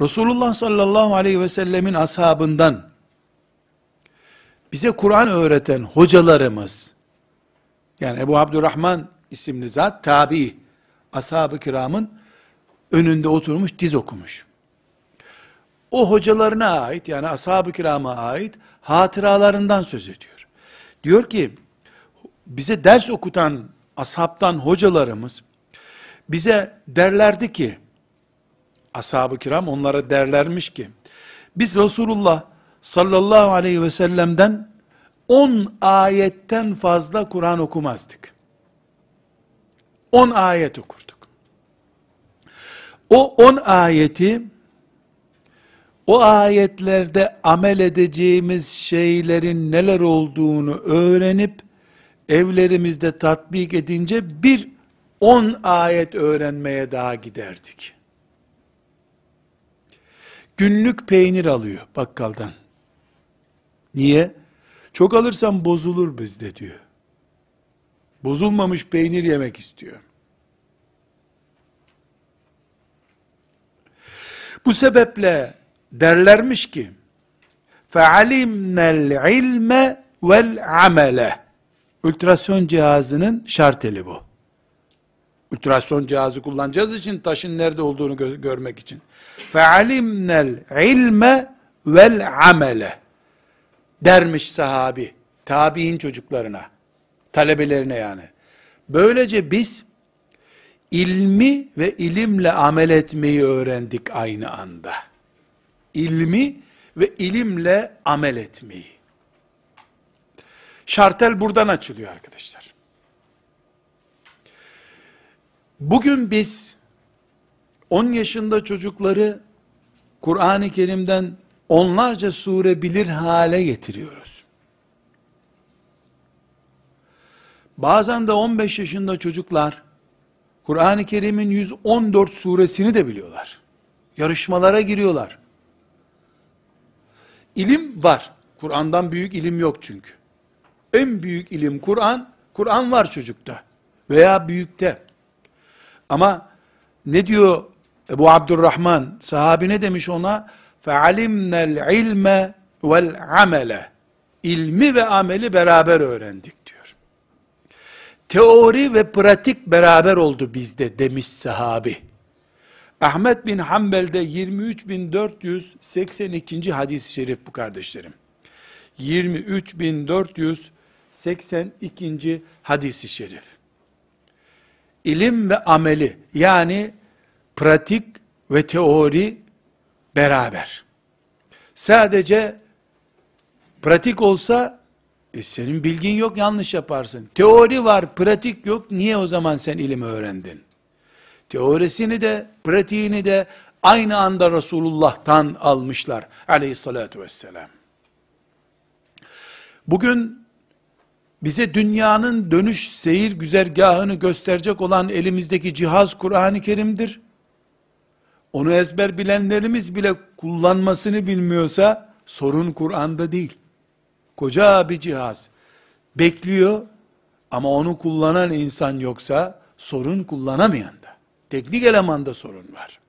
Resulullah sallallahu aleyhi ve sellemin ashabından bize Kur'an öğreten hocalarımız yani Ebu Abdurrahman isimli zat tabi ashab-ı kiramın önünde oturmuş diz okumuş. O hocalarına ait yani ashab-ı kirama ait hatıralarından söz ediyor. Diyor ki bize ders okutan ashabtan hocalarımız bize derlerdi ki ashab-ı kiram onlara derlermiş ki, biz Resulullah sallallahu aleyhi ve sellem'den 10 ayetten fazla Kur'an okumazdık. 10 ayet okurduk. O 10 ayeti o ayetlerde amel edeceğimiz şeylerin neler olduğunu öğrenip evlerimizde tatbik edince bir 10 ayet öğrenmeye daha giderdik günlük peynir alıyor bakkaldan. Niye? Çok alırsam bozulur bizde diyor. Bozulmamış peynir yemek istiyor. Bu sebeple derlermiş ki فَعَلِمْنَ ilme vel amele Ultrason cihazının şart bu. Ultrason cihazı kullanacağız için taşın nerede olduğunu gö- görmek için. فَعَلِمْنَ الْعِلْمَ amele dermiş sahabi, tabi'in çocuklarına, talebelerine yani. Böylece biz ilmi ve ilimle amel etmeyi öğrendik aynı anda. İlmi ve ilimle amel etmeyi. Şartel buradan açılıyor arkadaşlar. Bugün biz 10 yaşında çocukları Kur'an-ı Kerim'den onlarca sure bilir hale getiriyoruz. Bazen de 15 yaşında çocuklar Kur'an-ı Kerim'in 114 suresini de biliyorlar. Yarışmalara giriyorlar. İlim var. Kur'an'dan büyük ilim yok çünkü. En büyük ilim Kur'an, Kur'an var çocukta veya büyükte. Ama ne diyor Ebu Abdurrahman sahabi ne demiş ona? فَعَلِمْنَا ilme vel amele. İlmi ve ameli beraber öğrendik diyor. Teori ve pratik beraber oldu bizde demiş sahabi. Ahmet bin Hanbel'de 23.482. hadis-i şerif bu kardeşlerim. 23.482. hadis-i şerif. İlim ve ameli yani pratik ve teori beraber. Sadece pratik olsa e senin bilgin yok yanlış yaparsın. Teori var pratik yok niye o zaman sen ilim öğrendin? Teorisini de pratiğini de aynı anda Resulullah'tan almışlar Aleyhissalatu vesselam. Bugün bize dünyanın dönüş seyir güzergahını gösterecek olan elimizdeki cihaz Kur'an-ı Kerim'dir onu ezber bilenlerimiz bile kullanmasını bilmiyorsa sorun Kur'an'da değil. Koca bir cihaz. Bekliyor ama onu kullanan insan yoksa sorun kullanamayan da. Teknik elemanda sorun var.